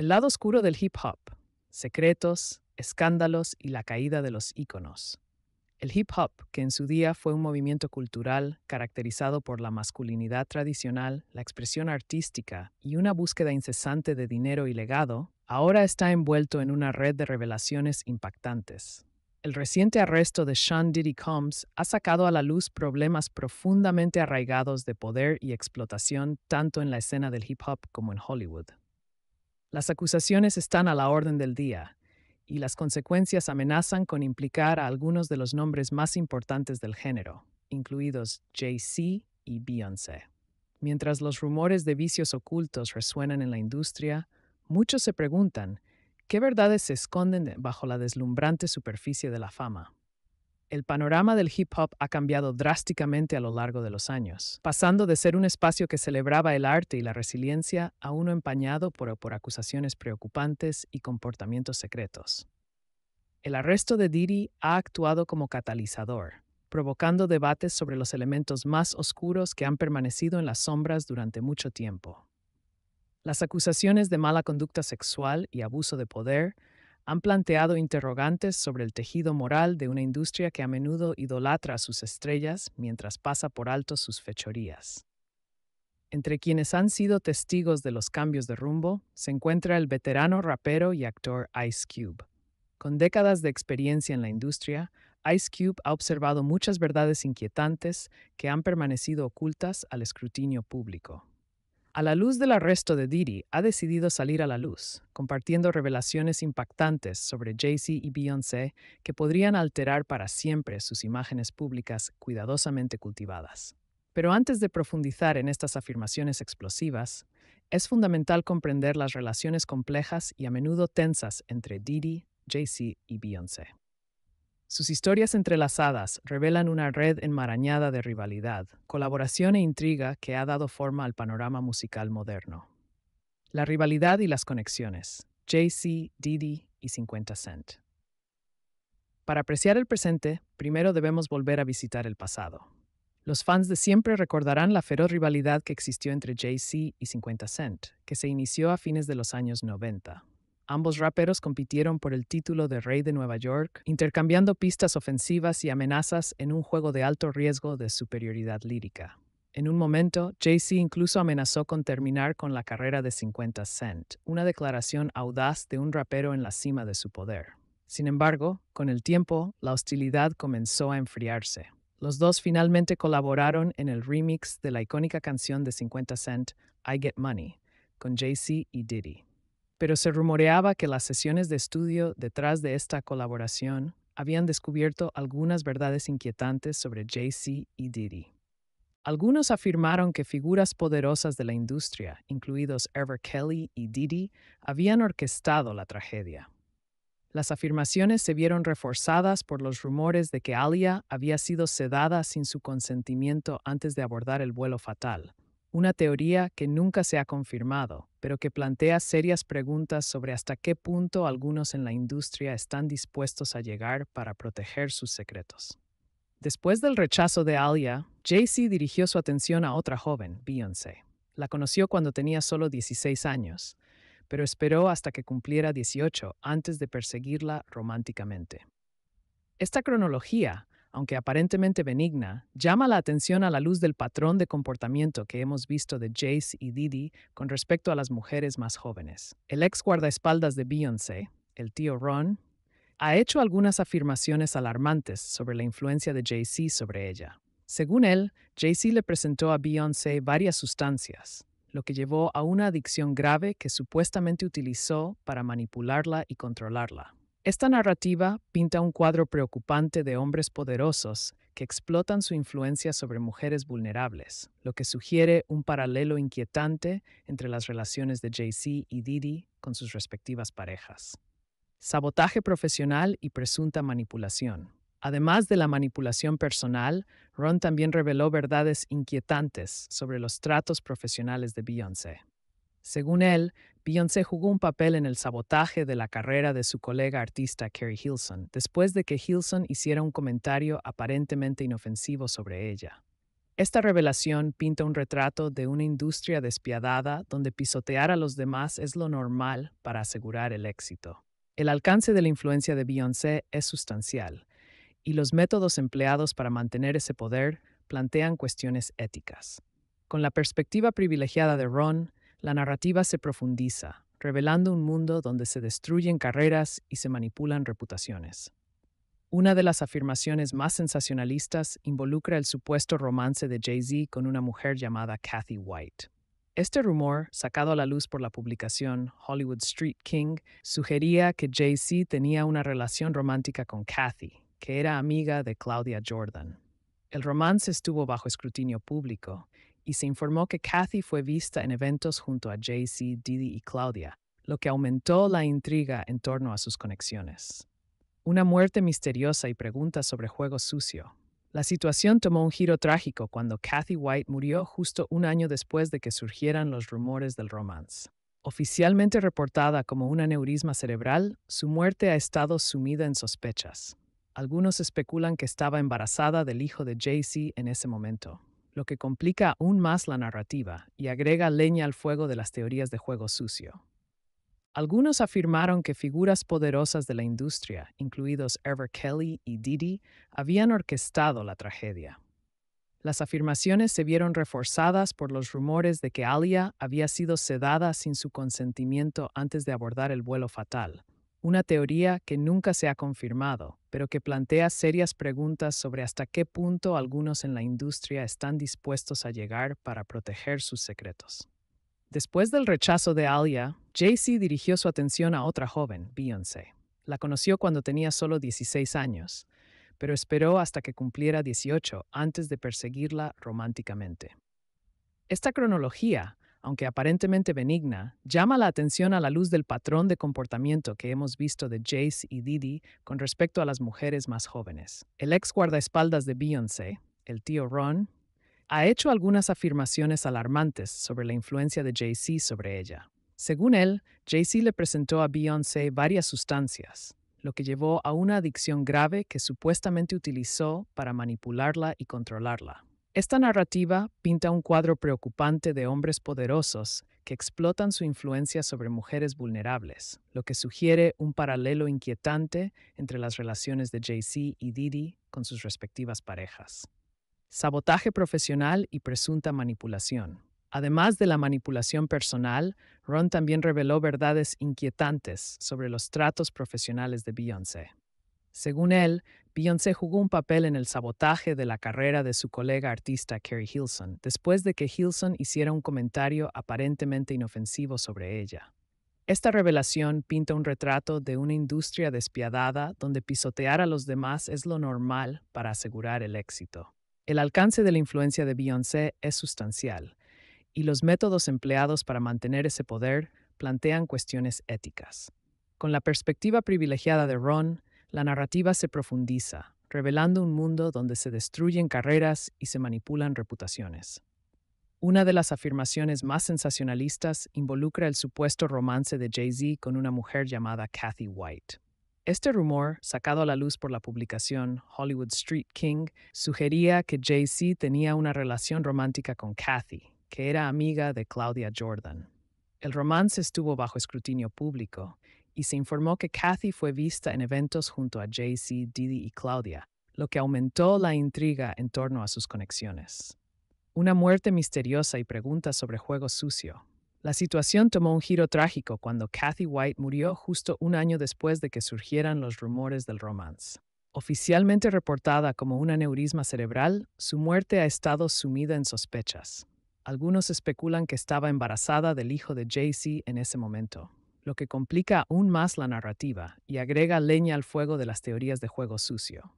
El lado oscuro del hip hop, secretos, escándalos y la caída de los íconos. El hip hop, que en su día fue un movimiento cultural caracterizado por la masculinidad tradicional, la expresión artística y una búsqueda incesante de dinero y legado, ahora está envuelto en una red de revelaciones impactantes. El reciente arresto de Sean Diddy Combs ha sacado a la luz problemas profundamente arraigados de poder y explotación tanto en la escena del hip hop como en Hollywood. Las acusaciones están a la orden del día y las consecuencias amenazan con implicar a algunos de los nombres más importantes del género, incluidos JC y Beyoncé. Mientras los rumores de vicios ocultos resuenan en la industria, muchos se preguntan qué verdades se esconden bajo la deslumbrante superficie de la fama. El panorama del hip hop ha cambiado drásticamente a lo largo de los años, pasando de ser un espacio que celebraba el arte y la resiliencia a uno empañado por, acusaciones preocupantes y comportamientos secretos. El arresto de Diddy ha actuado como catalizador, provocando debates sobre los elementos más oscuros que han permanecido en las sombras durante mucho tiempo. Las acusaciones de mala conducta sexual y abuso de poder han planteado interrogantes sobre el tejido moral de una industria que a menudo idolatra a sus estrellas mientras pasa por alto sus fechorías. Entre quienes han sido testigos de los cambios de rumbo se encuentra el veterano rapero y actor Ice Cube. Con décadas de experiencia en la industria, Ice Cube ha observado muchas verdades inquietantes que han permanecido ocultas al escrutinio público. A la luz del arresto de Didi, ha decidido salir a la luz, compartiendo revelaciones impactantes sobre Jay-Z y Beyoncé que podrían alterar para siempre sus imágenes públicas cuidadosamente cultivadas. Pero antes de profundizar en estas afirmaciones explosivas, es fundamental comprender las relaciones complejas y a menudo tensas entre Didi, Jay-Z y Beyoncé. Sus historias entrelazadas revelan una red enmarañada de rivalidad, colaboración e intriga que ha dado forma al panorama musical moderno. La rivalidad y las conexiones. JC, Didi y 50 Cent. Para apreciar el presente, primero debemos volver a visitar el pasado. Los fans de siempre recordarán la feroz rivalidad que existió entre Jay-Z y 50 Cent, que se inició a fines de los años 90, Ambos raperos compitieron por el título de Rey de Nueva York, intercambiando pistas ofensivas y amenazas en un juego de alto riesgo de superioridad lírica. En un momento, Jay-Z incluso amenazó con terminar con la carrera de 50 Cent, una declaración audaz de un rapero en la cima de su poder. Sin embargo, con el tiempo, la hostilidad comenzó a enfriarse. Los dos finalmente colaboraron en el remix de la icónica canción de 50 Cent, I Get Money, con Jay-Z y Diddy pero se rumoreaba que las sesiones de estudio detrás de esta colaboración habían descubierto algunas verdades inquietantes sobre JC y Diddy. Algunos afirmaron que figuras poderosas de la industria, incluidos Ever Kelly y Diddy, habían orquestado la tragedia. Las afirmaciones se vieron reforzadas por los rumores de que Alia había sido sedada sin su consentimiento antes de abordar el vuelo fatal, una teoría que nunca se ha confirmado, pero que plantea serias preguntas sobre hasta qué punto algunos en la industria están dispuestos a llegar para proteger sus secretos. Después del rechazo de Alia, jay dirigió su atención a otra joven, Beyoncé. La conoció cuando tenía solo 16 años, pero esperó hasta que cumpliera 18 antes de perseguirla románticamente. Esta cronología aunque aparentemente benigna, llama la atención a la luz del patrón de comportamiento que hemos visto de Jace y Didi con respecto a las mujeres más jóvenes. El ex guardaespaldas de Beyoncé, el tío Ron, ha hecho algunas afirmaciones alarmantes sobre la influencia de Jay-Z sobre ella. Según él, Jay-Z le presentó a Beyoncé varias sustancias, lo que llevó a una adicción grave que supuestamente utilizó para manipularla y controlarla. Esta narrativa pinta un cuadro preocupante de hombres poderosos que explotan su influencia sobre mujeres vulnerables, lo que sugiere un paralelo inquietante entre las relaciones de jay y Didi con sus respectivas parejas. Sabotaje profesional y presunta manipulación. Además de la manipulación personal, Ron también reveló verdades inquietantes sobre los tratos profesionales de Beyoncé. Según él, Beyoncé jugó un papel en el sabotaje de la carrera de su colega artista Kerry Hilson, después de que Hilson hiciera un comentario aparentemente inofensivo sobre ella. Esta revelación pinta un retrato de una industria despiadada donde pisotear a los demás es lo normal para asegurar el éxito. El alcance de la influencia de Beyoncé es sustancial, y los métodos empleados para mantener ese poder plantean cuestiones éticas. Con la perspectiva privilegiada de Ron, la narrativa se profundiza, revelando un mundo donde se destruyen carreras y se manipulan reputaciones. Una de las afirmaciones más sensacionalistas involucra el supuesto romance de Jay-Z con una mujer llamada Kathy White. Este rumor, sacado a la luz por la publicación Hollywood Street King, sugería que Jay-Z tenía una relación romántica con Kathy, que era amiga de Claudia Jordan. El romance estuvo bajo escrutinio público, y se informó que Kathy fue vista en eventos junto a Jay-Z, y Claudia, lo que aumentó la intriga en torno a sus conexiones. Una muerte misteriosa y preguntas sobre juego sucio. La situación tomó un giro trágico cuando Kathy White murió justo un año después de que surgieran los rumores del romance. Oficialmente reportada como un aneurisma cerebral, su muerte ha estado sumida en sospechas. Algunos especulan que estaba embarazada del hijo de Jay-Z en ese momento lo que complica aún más la narrativa y agrega leña al fuego de las teorías de juego sucio. Algunos afirmaron que figuras poderosas de la industria, incluidos Ever Kelly y Didi, habían orquestado la tragedia. Las afirmaciones se vieron reforzadas por los rumores de que Alia había sido sedada sin su consentimiento antes de abordar el vuelo fatal, una teoría que nunca se ha confirmado, pero que plantea serias preguntas sobre hasta qué punto algunos en la industria están dispuestos a llegar para proteger sus secretos. Después del rechazo de Alia, jay dirigió su atención a otra joven, Beyoncé. La conoció cuando tenía solo 16 años, pero esperó hasta que cumpliera 18 antes de perseguirla románticamente. Esta cronología aunque aparentemente benigna, llama la atención a la luz del patrón de comportamiento que hemos visto de Jace y Didi con respecto a las mujeres más jóvenes. El ex guardaespaldas de Beyoncé, el tío Ron, ha hecho algunas afirmaciones alarmantes sobre la influencia de Jay-Z sobre ella. Según él, Jay-Z le presentó a Beyoncé varias sustancias, lo que llevó a una adicción grave que supuestamente utilizó para manipularla y controlarla. Esta narrativa pinta un cuadro preocupante de hombres poderosos que explotan su influencia sobre mujeres vulnerables, lo que sugiere un paralelo inquietante entre las relaciones de Jay-Z y Didi con sus respectivas parejas. Sabotaje profesional y presunta manipulación. Además de la manipulación personal, Ron también reveló verdades inquietantes sobre los tratos profesionales de Beyoncé. Según él, Beyoncé jugó un papel en el sabotaje de la carrera de su colega artista Carrie Hilson, después de que Hilson hiciera un comentario aparentemente inofensivo sobre ella. Esta revelación pinta un retrato de una industria despiadada donde pisotear a los demás es lo normal para asegurar el éxito. El alcance de la influencia de Beyoncé es sustancial, y los métodos empleados para mantener ese poder plantean cuestiones éticas. Con la perspectiva privilegiada de Ron, la narrativa se profundiza, revelando un mundo donde se destruyen carreras y se manipulan reputaciones. Una de las afirmaciones más sensacionalistas involucra el supuesto romance de Jay-Z con una mujer llamada Kathy White. Este rumor, sacado a la luz por la publicación Hollywood Street King, sugería que Jay-Z tenía una relación romántica con Kathy, que era amiga de Claudia Jordan. El romance estuvo bajo escrutinio público, y se informó que Kathy fue vista en eventos junto a Jay-Z, y Claudia, lo que aumentó la intriga en torno a sus conexiones. Una muerte misteriosa y preguntas sobre juego sucio. La situación tomó un giro trágico cuando Kathy White murió justo un año después de que surgieran los rumores del romance. Oficialmente reportada como un aneurisma cerebral, su muerte ha estado sumida en sospechas. Algunos especulan que estaba embarazada del hijo de Jay-Z en ese momento lo que complica aún más la narrativa y agrega leña al fuego de las teorías de juego sucio.